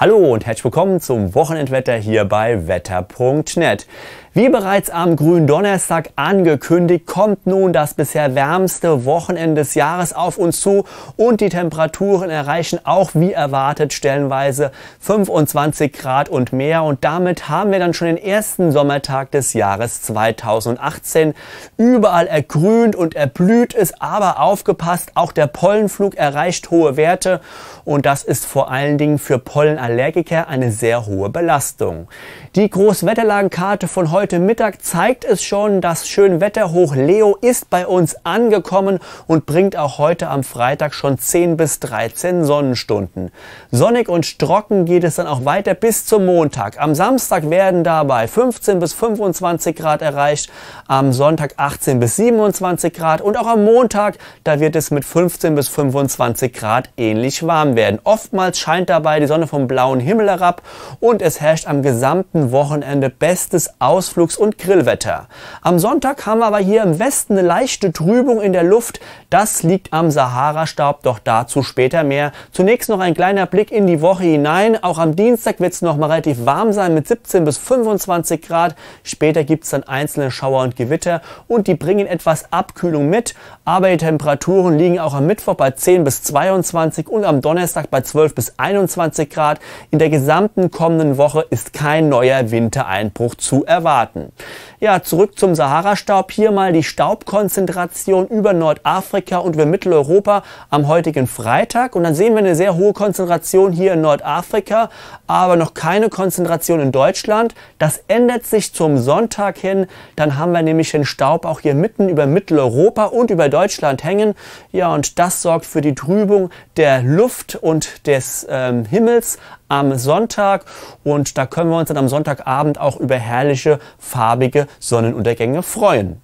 Hallo und herzlich willkommen zum Wochenendwetter hier bei wetter.net. Wie bereits am grünen Donnerstag angekündigt, kommt nun das bisher wärmste Wochenende des Jahres auf uns zu und die Temperaturen erreichen auch wie erwartet stellenweise 25 Grad und mehr und damit haben wir dann schon den ersten Sommertag des Jahres 2018. Überall ergrünt und erblüht es, aber aufgepasst, auch der Pollenflug erreicht hohe Werte und das ist vor allen Dingen für Pollenallergiker eine sehr hohe Belastung. Die Großwetterlagenkarte von heute heute Mittag zeigt es schon, das Schönwetterhoch Leo ist bei uns angekommen und bringt auch heute am Freitag schon 10 bis 13 Sonnenstunden. Sonnig und trocken geht es dann auch weiter bis zum Montag. Am Samstag werden dabei 15 bis 25 Grad erreicht, am Sonntag 18 bis 27 Grad und auch am Montag, da wird es mit 15 bis 25 Grad ähnlich warm werden. Oftmals scheint dabei die Sonne vom blauen Himmel herab und es herrscht am gesamten Wochenende bestes Aus Ausflugs- und Grillwetter. Am Sonntag haben wir aber hier im Westen eine leichte Trübung in der Luft. Das liegt am Sahara-Staub, doch dazu später mehr. Zunächst noch ein kleiner Blick in die Woche hinein. Auch am Dienstag wird es noch mal relativ warm sein mit 17 bis 25 Grad. Später gibt es dann einzelne Schauer und Gewitter und die bringen etwas Abkühlung mit. Aber die Temperaturen liegen auch am Mittwoch bei 10 bis 22 und am Donnerstag bei 12 bis 21 Grad. In der gesamten kommenden Woche ist kein neuer Wintereinbruch zu erwarten. Staaten. Ja, zurück zum Sahara-Staub. Hier mal die Staubkonzentration über Nordafrika und über Mitteleuropa am heutigen Freitag. Und dann sehen wir eine sehr hohe Konzentration hier in Nordafrika, aber noch keine Konzentration in Deutschland. Das ändert sich zum Sonntag hin. Dann haben wir nämlich den Staub auch hier mitten über Mitteleuropa und über Deutschland hängen. Ja, und das sorgt für die Trübung der Luft und des ähm, Himmels am Sonntag. Und da können wir uns dann am Sonntagabend auch über herrliche, farbige Sonnenuntergänge freuen.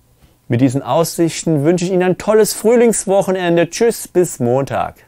Mit diesen Aussichten wünsche ich Ihnen ein tolles Frühlingswochenende. Tschüss, bis Montag.